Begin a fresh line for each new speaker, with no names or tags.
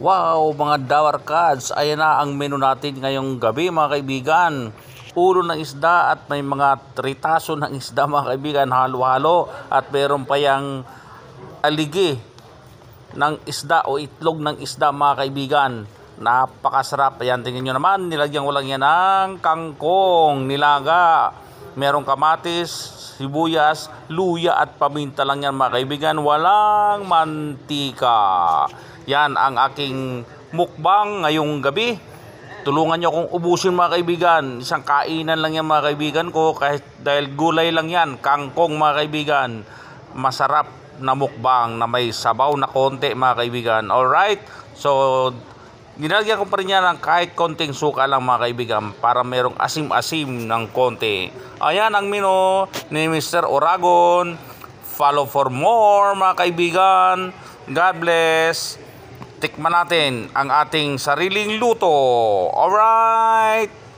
Wow mga Dawar Cards, ayan na ang menu natin ngayong gabi mga kaibigan. Ulo ng isda at may mga tritaso ng isda mga kaibigan, halo-halo at meron pa yang aligi ng isda o itlog ng isda mga kaibigan. Napakasarap. Ayan, tingin nyo naman, nilagyan ko lang yan ng kangkong, nilaga, merong kamatis, sibuyas, luya at paminta lang yan mga kaibigan. Walang mantika. Yan ang aking mukbang ngayong gabi. Tulungan niyo akong ubusin mga kaibigan. Isang kainan lang yan mga kaibigan ko kahit dahil gulay lang yan, kangkong mga kaibigan. Masarap na mukbang na may sabaw na konti mga kaibigan. Alright, so ginagyan ko pa rin yan ng kahit konting suka lang mga kaibigan para merong asim-asim ng konti. Ayan ang mino ni Mr. Oragon. Follow for more mga kaibigan. God bless tikman natin ang ating sariling luto. Alright!